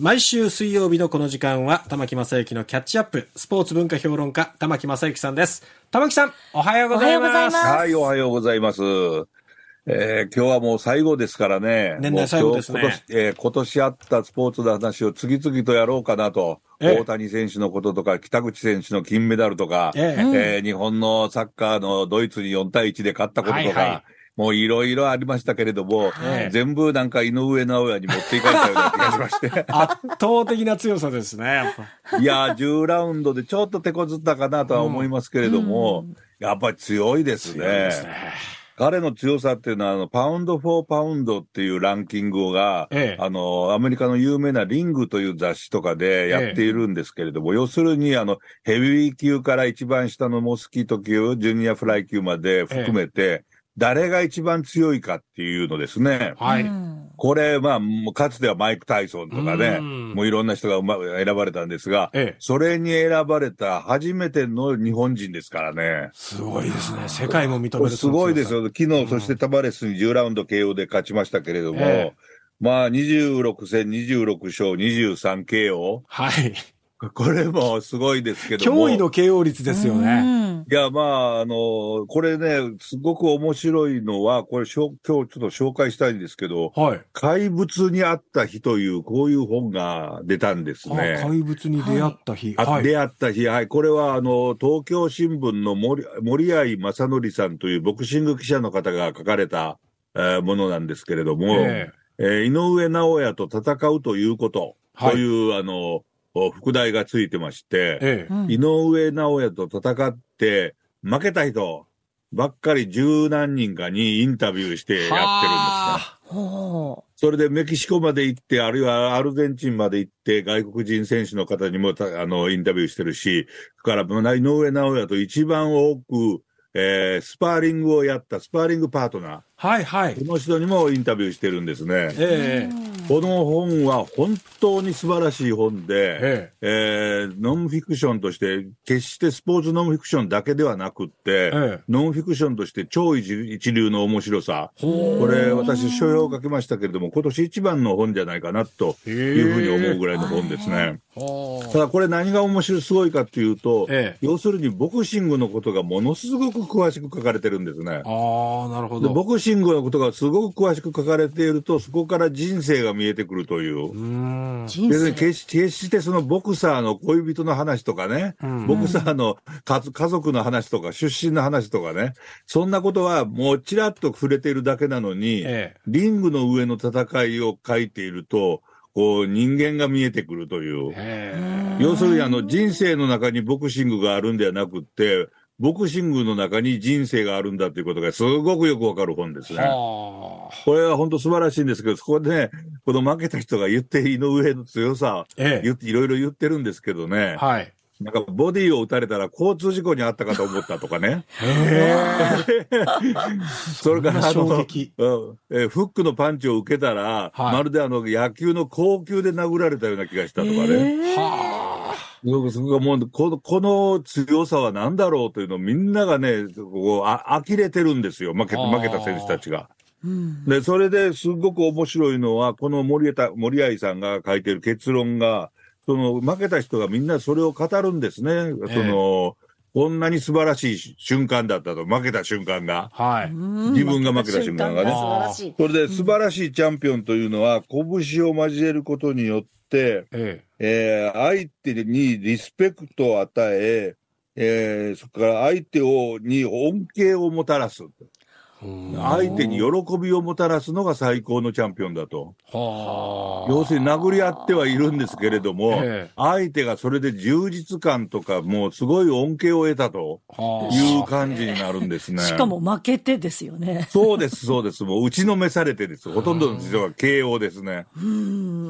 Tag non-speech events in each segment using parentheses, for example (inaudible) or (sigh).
毎週水曜日のこの時間は、玉木正幸のキャッチアップ、スポーツ文化評論家、玉木正幸さんです。玉木さん、おはようございます。はい、おはようございます。えー、今日はもう最後ですからね。年内最後ですね。今年,、えー、今年あったスポーツの話を次々とやろうかなと。大谷選手のこととか、北口選手の金メダルとか、えー、えー、日本のサッカーのドイツに4対1で勝ったこととか、はいはいもういろいろありましたけれども、全部なんか井上尚弥に持っていかれたような気がしまして。(laughs) 圧倒的な強さですね、いや、10ラウンドでちょっと手こずったかなとは思いますけれども、うんやっぱり強いですね。ですね彼の強さっていうのは、あの、パウンド・フォー・パウンドっていうランキングが、ええ、あの、アメリカの有名なリングという雑誌とかでやっているんですけれども、え、要するに、あの、ヘビー級から一番下のモスキート級、ジュニアフライ級まで含めて、誰が一番強いかっていうのですね。はい。これ、まあ、かつてはマイク・タイソンとかね、もういろんな人が、ま、選ばれたんですが、ええ、それに選ばれた初めての日本人ですからね。すごいですね。世界も認める。すごいですよ。昨日、そしてタバレスに10ラウンド KO で勝ちましたけれども、え、まあ、26戦、26勝、23KO。はい。(laughs) これもすごいですけども。驚異の慶応率ですよね。いや、まあ、あの、これね、すごく面白いのは、これ、今日ちょっと紹介したいんですけど、はい、怪物に会った日という、こういう本が出たんですね。怪物に出会った日。はい、出会った日。はい。これは、あの、東京新聞の森森合正則さんというボクシング記者の方が書かれた、えー、ものなんですけれども、えー、えー、井上直哉と戦うということ、という、はい、あの、副題がついてまして、ええ、井上尚弥と戦って負けた人ばっかり十何人かにインタビューしてやってるんですか？それでメキシコまで行って、あるいはアルゼンチンまで行って、外国人選手の方にもあのインタビューしてるし、から、井上尚弥と一番多く、えー、スパーリングをやった、スパーリングパートナー。はいはい、この人にもインタビューしてるんですね。えー、この本は本当に素晴らしい本で、えー、えー、ノンフィクションとして、決してスポーツノンフィクションだけではなくって、えー、ノンフィクションとして超一流の面白さ、これ、私、書評を書きましたけれども、今年一番の本じゃないかなというふうに思うぐらいの本ですね。ただ、これ、何が面白い、すごいかっていうと、えー、要するにボクシングのことがものすごく詳しく書かれてるんですね。あなるほどボクシングのことがすごく詳しく書かれていると、そこから人生が見えてくるという。別に決し決してそのボクサーの恋人の話とかね、うん、ボクサーの家族の話とか、出身の話とかね、そんなことはもうちらっと触れているだけなのに、ええ、リングの上の戦いを書いていると、こう人間が見えてくるという。要するにあの人生の中にボクシングがあるんではなくって、ボクシングの中に人生があるんだということがすごくよくわかる本ですね。これは本当素晴らしいんですけど、そこでね、この負けた人が言って井上の強さ、いろいろ言ってるんですけどね。はい。なんかボディを打たれたら交通事故にあったかと思ったとかね。(laughs) それからあの、うん、えフックのパンチを受けたら、はい、まるであの野球の高級で殴られたような気がしたとかね。はあ。もうこの、この強さは何だろうというのをみんながね、こあ、呆れてるんですよ。負け、負けた選手たちが。うん、で、それですごく面白いのは、この森田、森愛さんが書いてる結論が、その、負けた人がみんなそれを語るんですね。えー、その、こんなに素晴らしい瞬間だったと、負けた瞬間が。はい。自分が負けた瞬間がね。がそれで、素晴らしいチャンピオンというのは、拳を交えることによって、、えええー、相手にリスペクトを与え、えー、そこから相手をに恩恵をもたらす。相手に喜びをもたらすのが最高のチャンピオンだと。要するに殴り合ってはいるんですけれども、相手がそれで充実感とか、もうすごい恩恵を得たという感じになるんですね。しかも負けてですよね。そうです、そうです。もう打ちのめされてです。ほとんどの人は KO ですね。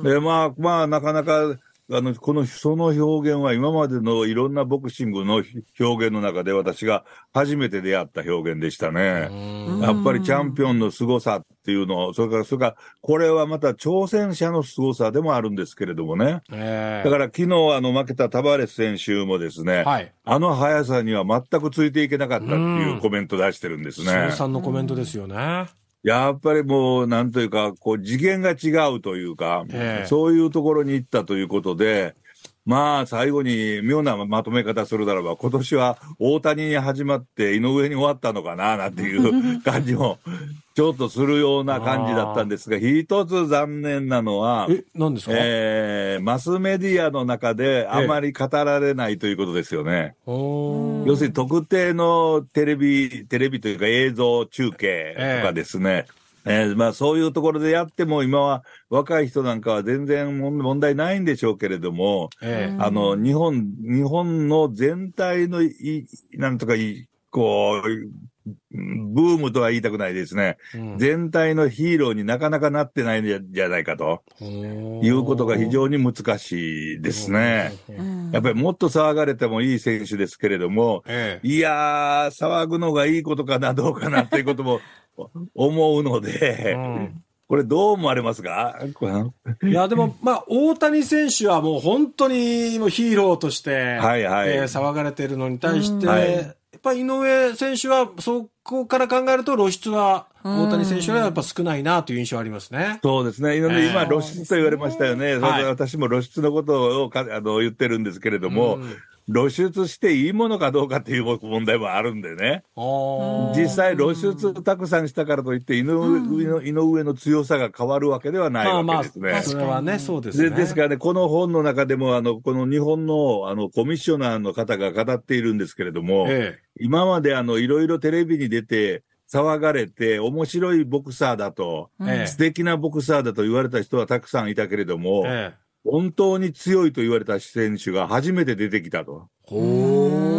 で、まあ、まあ、なかなか、あの、この、その表現は今までのいろんなボクシングの表現の中で私が初めて出会った表現でしたね。やっぱりチャンピオンの凄さっていうのを、それから、それから、これはまた挑戦者の凄さでもあるんですけれどもね。だから昨日あの負けたタバレス選手もですね、はい、あの速さには全くついていけなかったっていうコメント出してるんですね。さん、のコメントですよね。やっぱりもう、なんというか、こう、次元が違うというか、えー、そういうところに行ったということで、まあ、最後に妙なまとめ方するならば、今年は大谷に始まって井上に終わったのかな、なんていう (laughs) 感じも、ちょっとするような感じだったんですが、一つ残念なのは、え、何ですかえー、マスメディアの中であまり語られないということですよね。え要するに特定のテレビ、テレビというか映像中継とかですね、ええー、まあそういうところでやっても今は若い人なんかは全然問題ないんでしょうけれども、えー、あの、日本、日本の全体のい、なんとかい、こう、ブームとは言いたくないですね、うん、全体のヒーローになかなかなってないんじゃないかと、いうことが非常に難しいですね。やっぱりもっと騒がれてもいい選手ですけれども、ええ、いやー、騒ぐのがいいことかな、どうかなっていうことも思うので、うん、これどう思われますかいや、でも、まあ、大谷選手はもう本当にヒーローとして、はいはい、えー、騒がれているのに対して、やっぱり井上選手は、そこから考えると露出は、大谷選手はやっぱ少ないなという印象ありますね。そうですね。今、露出と言われましたよね。ね私も露出のことをかあの言ってるんですけれども、露出していいものかどうかっていう問題もあるんでね。実際露出たくさんしたからといって井上の、井上の強さが変わるわけではないわけですね。まあ、まあはね、そうですねで。ですからね、この本の中でも、あの、この日本の、あの、コミッショナーの方が語っているんですけれども、ええ、今まであの、いろいろテレビに出て、騒がれて、面白いボクサーだと、ええ、素敵なボクサーだと言われた人はたくさんいたけれども、ええ本当に強いと言われた選手が初めて出てきたと。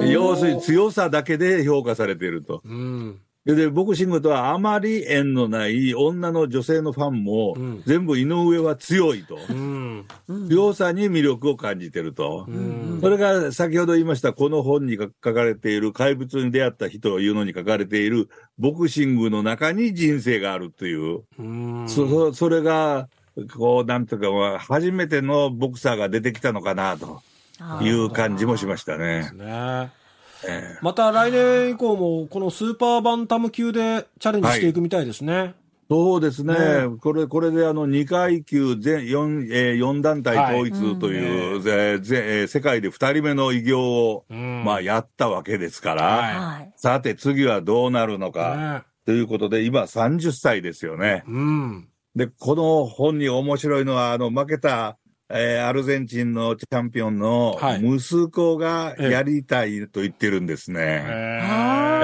要するに強さだけで評価されていると。うん、で、ボクシングとはあまり縁のない女の女性のファンも、うん、全部井上は強いと、うん、強さに魅力を感じてると、うん、それが先ほど言いました、この本に書かれている、怪物に出会った日というのに書かれている、ボクシングの中に人生があるという、うそそれがこう、なんていうか、初めてのボクサーが出てきたのかなという感じもしましたね。えー、また来年以降も、このスーパーバンタム級でチャレンジしていくみたいですね。はい、そうですね、これこれであの2階級全 4,、えー、4団体統一という、はいうん、えー、世界で2人目の偉業を、うん、まあ、やったわけですから、はい、さて次はどうなるのか、ということで、今30歳ですよね。うんで、この本に面白いのは、あの、負けた、えー、アルゼンチンのチャンピオンの息子がやりたいと言ってるんですね。はい、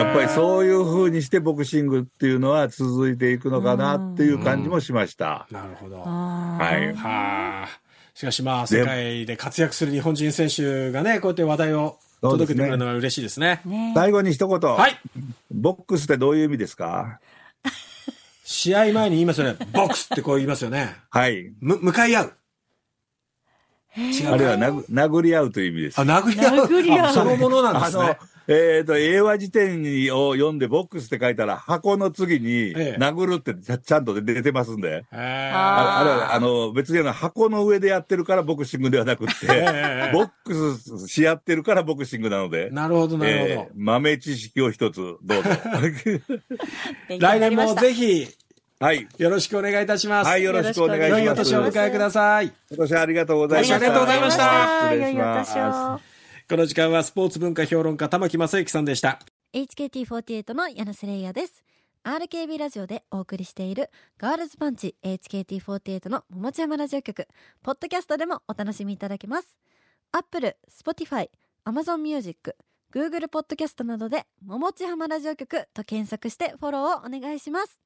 やっぱりそういうふうにしてボクシングっていうのは続いていくのかなっていう感じもしました。なるほど。はい。はしかしまあ、世界で活躍する日本人選手がね、こうやって話題を届けてくれるのは嬉しいですね。すね最後に一言。はい。ボックスってどういう意味ですか試合前に言いますよね。(laughs) ボックスってこう言いますよね。はい。む、向かい合う。違う。あれは殴殴り合うという意味です。あ、殴り合う。殴り合う。そのものなんですね。えっ、と、英和辞典を読んで、ボックスって書いたら、箱の次に、殴るってちゃんと出てますんで。ああれは、あの、別に箱の上でやってるからボクシングではなくて、ボックスし合ってるからボクシングなので。なるほど、なるほど、えー、豆知識を一つ、どうぞ。(laughs) 来年もぜひ、はい。よろしくお願いいたします。はい、よろしくお願いします。良いお年をお迎えください。今年はありがとうございました。ありがとうございました。失礼します。この時間はスポーツ文化評論家玉木正幸さんでした HKT48 の柳瀬玲也です RKB ラジオでお送りしているガールズパンチ HKT48 の桃地山ラジオ局ポッドキャストでもお楽しみいただけますアップル、スポティファイ、アマゾンミュージック、グーグルポッドキャストなどで桃地浜ラジオ局と検索してフォローをお願いします